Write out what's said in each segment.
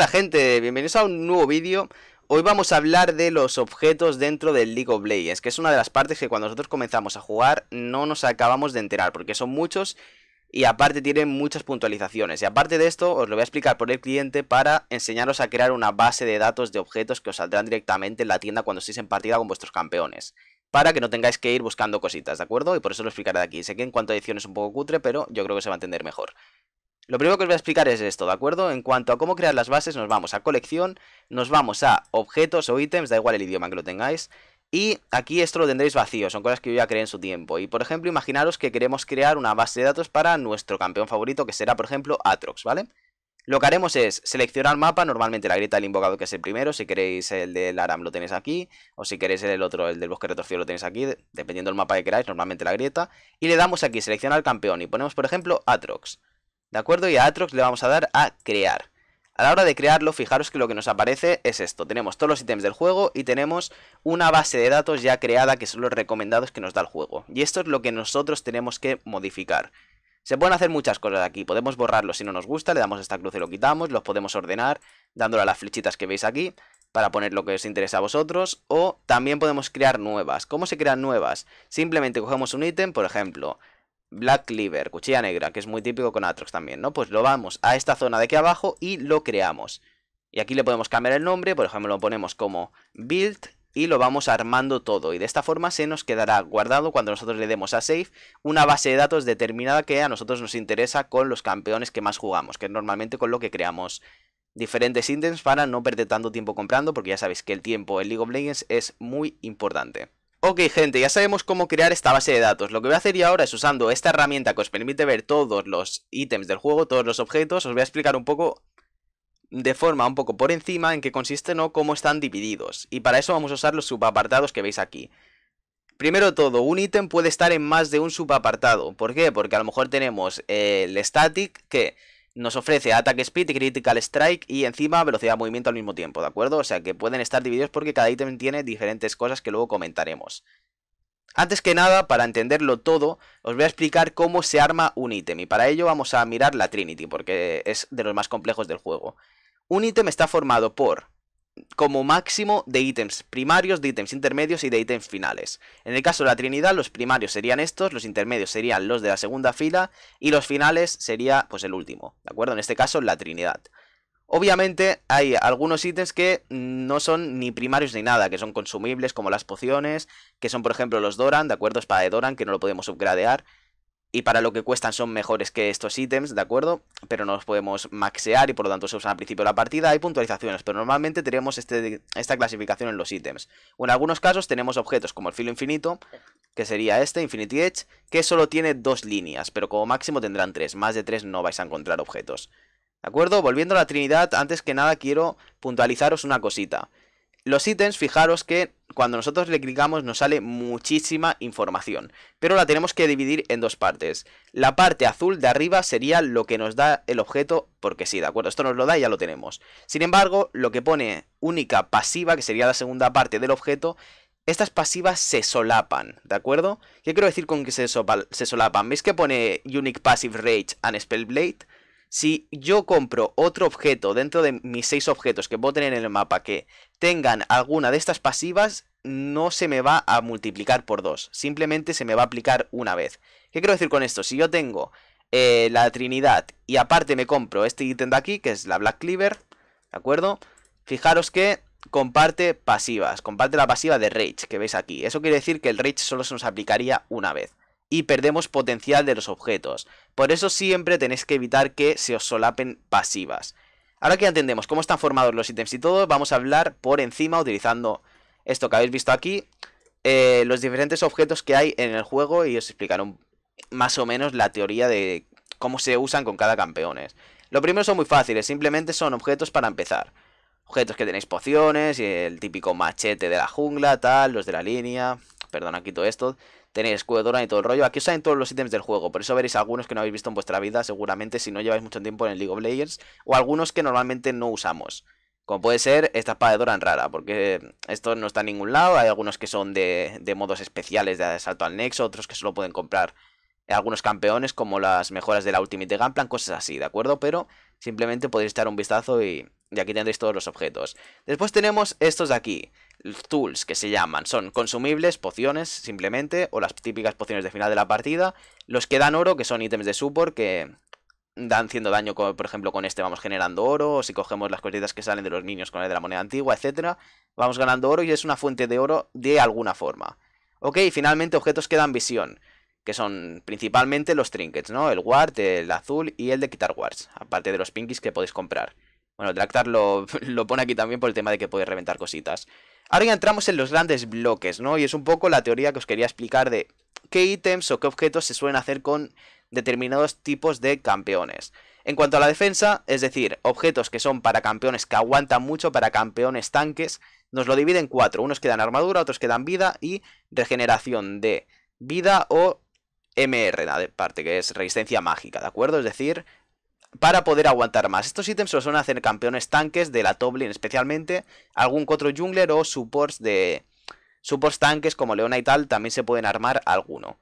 Hola gente, bienvenidos a un nuevo vídeo Hoy vamos a hablar de los objetos dentro del League of Legends Que es una de las partes que cuando nosotros comenzamos a jugar no nos acabamos de enterar Porque son muchos y aparte tienen muchas puntualizaciones Y aparte de esto os lo voy a explicar por el cliente para enseñaros a crear una base de datos de objetos Que os saldrán directamente en la tienda cuando estéis en partida con vuestros campeones para que no tengáis que ir buscando cositas, ¿de acuerdo? Y por eso lo explicaré de aquí. Sé que en cuanto a edición es un poco cutre, pero yo creo que se va a entender mejor. Lo primero que os voy a explicar es esto, ¿de acuerdo? En cuanto a cómo crear las bases, nos vamos a colección, nos vamos a objetos o ítems, da igual el idioma que lo tengáis, y aquí esto lo tendréis vacío, son cosas que yo ya creé en su tiempo. Y por ejemplo, imaginaros que queremos crear una base de datos para nuestro campeón favorito, que será por ejemplo Atrox, ¿vale? Lo que haremos es seleccionar el mapa, normalmente la grieta del invocado que es el primero, si queréis el del Aram lo tenéis aquí, o si queréis el otro, el del bosque retorcido lo tenéis aquí, dependiendo del mapa que queráis, normalmente la grieta, y le damos aquí seleccionar campeón y ponemos por ejemplo Atrox. ¿De acuerdo? Y a Atrox le vamos a dar a crear. A la hora de crearlo, fijaros que lo que nos aparece es esto. Tenemos todos los ítems del juego y tenemos una base de datos ya creada que son los recomendados que nos da el juego. Y esto es lo que nosotros tenemos que modificar. Se pueden hacer muchas cosas aquí, podemos borrarlo si no nos gusta, le damos esta cruz y lo quitamos, los podemos ordenar dándole a las flechitas que veis aquí para poner lo que os interesa a vosotros o también podemos crear nuevas. ¿Cómo se crean nuevas? Simplemente cogemos un ítem, por ejemplo, Black Cleaver, cuchilla negra, que es muy típico con Atrox también, ¿no? Pues lo vamos a esta zona de aquí abajo y lo creamos. Y aquí le podemos cambiar el nombre, por ejemplo lo ponemos como build y lo vamos armando todo. Y de esta forma se nos quedará guardado cuando nosotros le demos a save una base de datos determinada que a nosotros nos interesa con los campeones que más jugamos, que normalmente con lo que creamos diferentes ítems para no perder tanto tiempo comprando, porque ya sabéis que el tiempo en League of Legends es muy importante. Ok gente, ya sabemos cómo crear esta base de datos, lo que voy a hacer ya ahora es usando esta herramienta que os permite ver todos los ítems del juego, todos los objetos, os voy a explicar un poco de forma un poco por encima en qué consiste, ¿no? cómo están divididos, y para eso vamos a usar los subapartados que veis aquí. Primero todo, un ítem puede estar en más de un subapartado, ¿por qué? Porque a lo mejor tenemos el static que nos ofrece ataque speed y critical strike y encima velocidad de movimiento al mismo tiempo, ¿de acuerdo? O sea que pueden estar divididos porque cada ítem tiene diferentes cosas que luego comentaremos. Antes que nada, para entenderlo todo, os voy a explicar cómo se arma un ítem y para ello vamos a mirar la Trinity porque es de los más complejos del juego. Un ítem está formado por como máximo de ítems primarios, de ítems intermedios y de ítems finales. En el caso de la Trinidad, los primarios serían estos, los intermedios serían los de la segunda fila y los finales sería pues el último, ¿de acuerdo? En este caso, la Trinidad. Obviamente hay algunos ítems que no son ni primarios ni nada, que son consumibles como las pociones, que son por ejemplo los Doran, ¿de acuerdo? Espada de Doran, que no lo podemos subgradear y para lo que cuestan son mejores que estos ítems, ¿de acuerdo? Pero no los podemos maxear y por lo tanto se usan al principio de la partida. Hay puntualizaciones, pero normalmente tenemos este, esta clasificación en los ítems. O en algunos casos tenemos objetos como el filo infinito, que sería este, Infinity Edge, que solo tiene dos líneas, pero como máximo tendrán tres. Más de tres no vais a encontrar objetos. ¿De acuerdo? Volviendo a la Trinidad, antes que nada quiero puntualizaros una cosita. Los ítems, fijaros que cuando nosotros le clicamos nos sale muchísima información, pero la tenemos que dividir en dos partes. La parte azul de arriba sería lo que nos da el objeto, porque sí, ¿de acuerdo? Esto nos lo da y ya lo tenemos. Sin embargo, lo que pone única pasiva, que sería la segunda parte del objeto, estas pasivas se solapan, ¿de acuerdo? ¿Qué quiero decir con que se, solapan? ¿Veis que pone Unique Passive Rage and Spellblade? Si yo compro otro objeto dentro de mis seis objetos que puedo tener en el mapa que tengan alguna de estas pasivas, no se me va a multiplicar por dos. Simplemente se me va a aplicar una vez. ¿Qué quiero decir con esto? Si yo tengo eh, la Trinidad y aparte me compro este ítem de aquí, que es la Black Cleaver, ¿de acuerdo? Fijaros que comparte pasivas, comparte la pasiva de Rage que veis aquí. Eso quiere decir que el Rage solo se nos aplicaría una vez y perdemos potencial de los objetos. Por eso siempre tenéis que evitar que se os solapen pasivas. Ahora que entendemos cómo están formados los ítems y todo, vamos a hablar por encima utilizando esto que habéis visto aquí, eh, los diferentes objetos que hay en el juego y os explicaré más o menos la teoría de cómo se usan con cada campeones. Lo primero son muy fáciles, simplemente son objetos para empezar. Objetos que tenéis pociones, el típico machete de la jungla, tal, los de la línea, perdón, aquí todo esto tenéis escudo y todo el rollo. Aquí os salen todos los ítems del juego, por eso veréis algunos que no habéis visto en vuestra vida, seguramente si no lleváis mucho tiempo en el League of Legends, o algunos que normalmente no usamos. Como puede ser esta espada de Doran rara, porque esto no está en ningún lado. Hay algunos que son de, modos especiales de asalto al nexo, otros que solo pueden comprar algunos campeones, como las mejoras de la Ultimate de Gunplan, cosas así, ¿de acuerdo? Pero simplemente podéis echar un vistazo y, y aquí tendréis todos los objetos. Después tenemos estos de aquí, tools que se llaman son consumibles, pociones simplemente, o las típicas pociones de final de la partida, los que dan oro, que son ítems de support, que dan haciendo daño, por ejemplo con este vamos generando oro, o si cogemos las cositas que salen de los niños con el de la moneda antigua, etc vamos ganando oro y es una fuente de oro de alguna forma. Ok, finalmente objetos que dan visión, que son principalmente los trinkets, ¿no? El ward, el azul y el de quitar wards, aparte de los pinkies que podéis comprar. Bueno, el lo, lo pone aquí también por el tema de que podéis reventar cositas. Ahora ya entramos en los grandes bloques, ¿no? Y es un poco la teoría que os quería explicar de qué ítems o qué objetos se suelen hacer con determinados tipos de campeones. En cuanto a la defensa, es decir, objetos que son para campeones que aguantan mucho, para campeones tanques, nos lo dividen en cuatro. Unos que dan armadura, otros que dan vida y regeneración de vida o MR, la parte que es resistencia mágica, ¿de acuerdo? Es decir, para poder aguantar más. Estos ítems los suelen hacer campeones tanques de la toblin especialmente, algún otro jungler o supports de supports tanques como Leona y tal también se pueden armar alguno.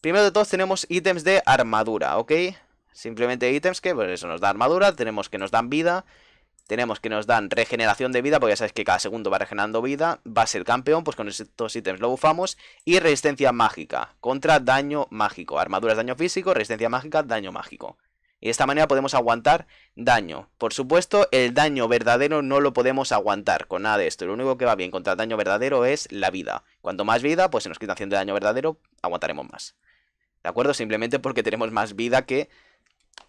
Primero de todos tenemos ítems de armadura, ¿ok? Simplemente ítems que pues eso nos da armadura, tenemos que nos dan vida, tenemos que nos dan regeneración de vida, porque ya sabes que cada segundo va regenerando vida, va a ser campeón, pues con estos ítems lo bufamos, y resistencia mágica contra daño mágico, armaduras daño físico, resistencia mágica, daño mágico. Y de esta manera podemos aguantar daño. Por supuesto, el daño verdadero no lo podemos aguantar con nada de esto. Lo único que va bien contra el daño verdadero es la vida. Cuanto más vida, pues se nos quita haciendo daño verdadero, aguantaremos más. ¿De acuerdo? Simplemente porque tenemos más vida que,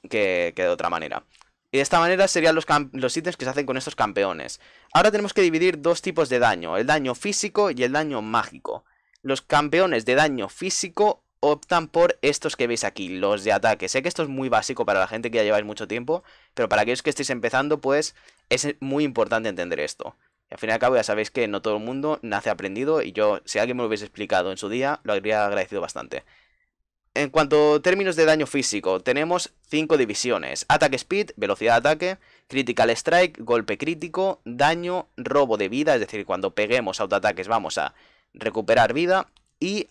que, de otra manera. Y de esta manera serían los, los, ítems que se hacen con estos campeones. Ahora tenemos que dividir dos tipos de daño, el daño físico y el daño mágico. Los campeones de daño físico optan por estos que veis aquí, los de ataque. Sé que esto es muy básico para la gente que ya lleváis mucho tiempo, pero para aquellos que estéis empezando, pues es muy importante entender esto. Y al fin y al cabo ya sabéis que no todo el mundo nace aprendido y yo, si alguien me lo hubiese explicado en su día, lo habría agradecido bastante. En cuanto a términos de daño físico, tenemos 5 divisiones. Ataque speed, velocidad de ataque, critical strike, golpe crítico, daño, robo de vida, es decir, cuando peguemos autoataques vamos a recuperar vida, y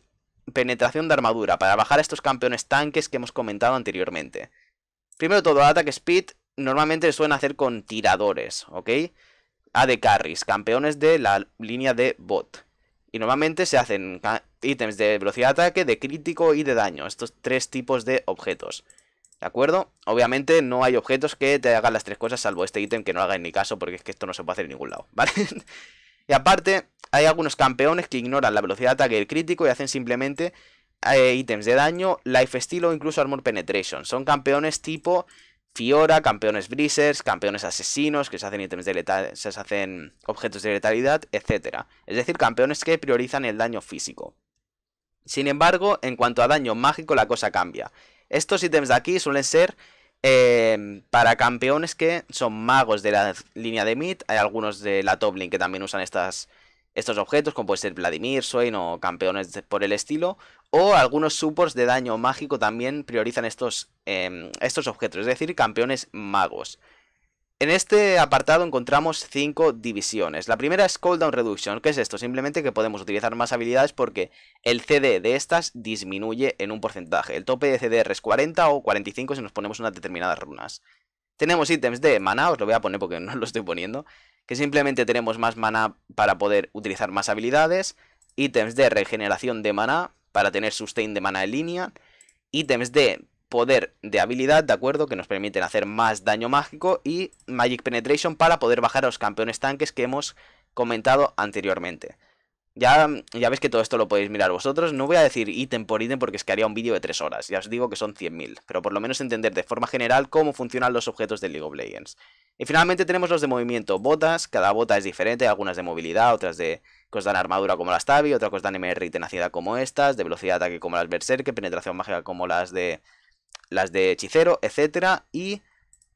penetración de armadura para bajar a estos campeones tanques que hemos comentado anteriormente. Primero todo, ataque speed normalmente se suelen hacer con tiradores, ¿ok? AD carries, campeones de la línea de bot. Y normalmente se hacen ítems de velocidad de ataque, de crítico y de daño, estos tres tipos de objetos. ¿De acuerdo? Obviamente no hay objetos que te hagan las tres cosas, salvo este ítem que no haga en mi caso, porque es que esto no se puede hacer en ningún lado, ¿vale? y aparte, hay algunos campeones que ignoran la velocidad de ataque el crítico y hacen simplemente eh, ítems de daño, Life Steal o incluso armor penetration. Son campeones tipo Fiora, campeones Breezers, campeones asesinos que se hacen ítems de se hacen objetos de letalidad, etc. Es decir, campeones que priorizan el daño físico. Sin embargo, en cuanto a daño mágico, la cosa cambia. Estos ítems de aquí suelen ser eh, para campeones que son magos de la línea de mid. Hay algunos de la top lane que también usan estas, estos objetos, como puede ser Vladimir, Swain o campeones por el estilo, o algunos supports de daño mágico también priorizan estos, em, estos objetos, es decir, campeones magos. En este apartado encontramos cinco divisiones. La primera es Cooldown Reduction. que es esto? Simplemente que podemos utilizar más habilidades porque el CD de estas disminuye en un porcentaje. El tope de CDR es 40 o 45 si nos ponemos unas determinadas runas. Tenemos ítems de mana, os lo voy a poner porque no lo estoy poniendo que simplemente tenemos más mana para poder utilizar más habilidades, ítems de regeneración de mana para tener sustain de mana en línea, ítems de poder de habilidad, ¿de acuerdo? Que nos permiten hacer más daño mágico y Magic Penetration para poder bajar a los campeones tanques que hemos comentado anteriormente. Ya, ya veis que todo esto lo podéis mirar vosotros. No voy a decir ítem por ítem porque es que haría un vídeo de 3 horas. Ya os digo que son 100.000. Pero por lo menos entender de forma general cómo funcionan los objetos de League of Legends. Y finalmente tenemos los de movimiento, botas. Cada bota es diferente. Algunas de movilidad, otras de que os dan armadura como las Tabi, otras que os dan MR y tenacidad como estas, de velocidad de ataque como las Berserk, penetración mágica como las de, las de hechicero, etcétera. Y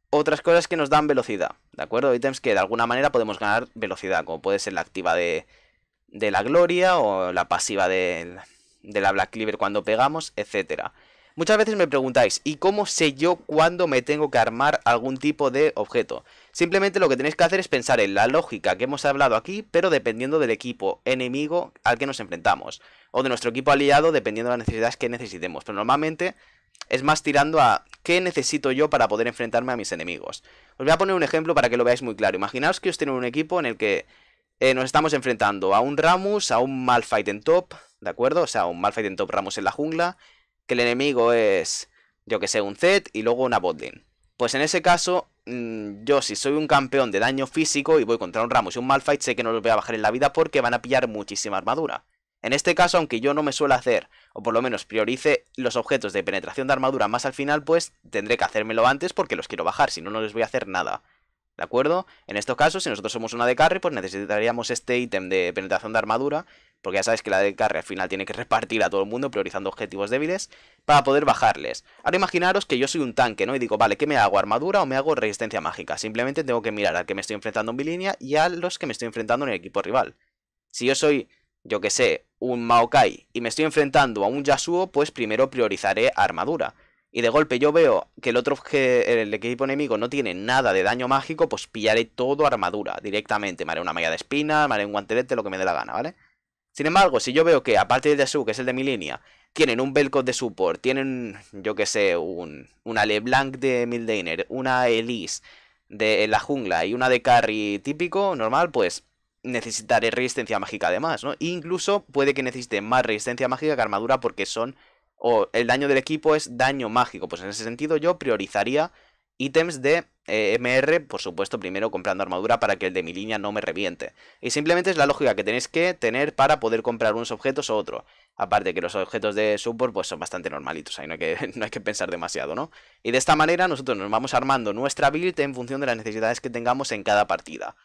otras cosas que nos dan velocidad, ¿de acuerdo? Ítems que de alguna manera podemos ganar velocidad, como puede ser la activa de de la gloria o la pasiva de, la Black Cleaver cuando pegamos, etcétera. Muchas veces me preguntáis, ¿y cómo sé yo cuándo me tengo que armar algún tipo de objeto? Simplemente lo que tenéis que hacer es pensar en la lógica que hemos hablado aquí, pero dependiendo del equipo enemigo al que nos enfrentamos, o de nuestro equipo aliado, dependiendo de las necesidades que necesitemos. Pero normalmente es más tirando a qué necesito yo para poder enfrentarme a mis enemigos. Os voy a poner un ejemplo para que lo veáis muy claro. Imaginaos que os tiene un equipo en el que eh, nos estamos enfrentando a un Ramus, a un Malphite en top, ¿de acuerdo? O sea, un Malphite en top, Ramus en la jungla, que el enemigo es, yo que sé, un Zed y luego una botlane. Pues en ese caso, mm, yo si soy un campeón de daño físico y voy contra un Ramus y un Malphite, sé que no los voy a bajar en la vida porque van a pillar muchísima armadura. En este caso, aunque yo no me suelo hacer, o por lo menos priorice los objetos de penetración de armadura más al final, pues tendré que hacérmelo antes porque los quiero bajar, si no, no les voy a hacer nada. ¿De acuerdo? En estos casos, si nosotros somos una de carry, pues necesitaríamos este ítem de penetración de armadura, porque ya sabes que la de carry al final tiene que repartir a todo el mundo priorizando objetivos débiles, para poder bajarles. Ahora imaginaros que yo soy un tanque, ¿no? Y digo, vale, ¿qué me hago? ¿Armadura o me hago resistencia mágica? Simplemente tengo que mirar al que me estoy enfrentando en mi línea y a los que me estoy enfrentando en el equipo rival. Si yo soy, yo que sé, un Maokai y me estoy enfrentando a un Yasuo, pues primero priorizaré armadura y de golpe yo veo que el otro que el equipo enemigo no tiene nada de daño mágico, pues pillaré todo armadura directamente. Me haré una malla de espina, me haré un guantelete, este, lo que me dé la gana, ¿vale? Sin embargo, si yo veo que aparte de su, que es el de mi línea, tienen un belco de support, tienen, yo que sé, un, una LeBlanc de Mildainer, una Elise de la jungla y una de carry típico, normal, pues necesitaré resistencia mágica además, ¿no? E incluso puede que necesite más resistencia mágica que armadura porque son o el daño del equipo es daño mágico. Pues en ese sentido yo priorizaría ítems de eh, MR, por supuesto, primero comprando armadura para que el de mi línea no me reviente. Y simplemente es la lógica que tenéis que tener para poder comprar unos objetos o otro Aparte que los objetos de support pues, son bastante normalitos, ahí no hay, que, no hay que pensar demasiado, ¿no? Y de esta manera nosotros nos vamos armando nuestra build en función de las necesidades que tengamos en cada partida.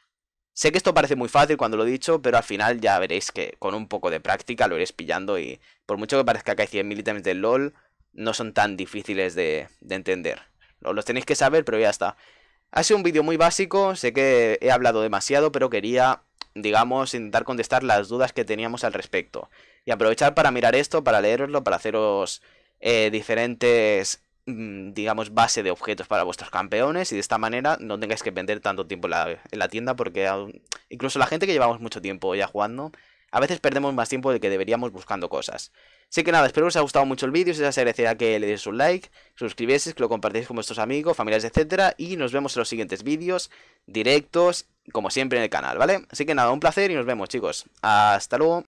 Sé que esto parece muy fácil cuando lo he dicho, pero al final ya veréis que con un poco de práctica lo iréis pillando y por mucho que parezca que hay 100.000 ítems del LOL, no son tan difíciles de, entender. Los, tenéis que saber, pero ya está. Ha sido un vídeo muy básico, sé que he hablado demasiado, pero quería, digamos, intentar contestar las dudas que teníamos al respecto. Y aprovechar para mirar esto, para leeroslo, para haceros eh, diferentes Mm, digamos, base de objetos para vuestros campeones y de esta manera no tengáis que vender tanto tiempo en la, tienda porque incluso la gente que llevamos mucho tiempo ya jugando, a veces perdemos más tiempo de que deberíamos buscando cosas. Así que nada, espero que os haya gustado mucho el vídeo, si os agradecería que le deis un like, suscribieseis, que lo compartáis con vuestros amigos, familiares, etcétera Y nos vemos en los siguientes vídeos, directos, como siempre en el canal, ¿vale? Así que nada, un placer y nos vemos chicos. Hasta luego.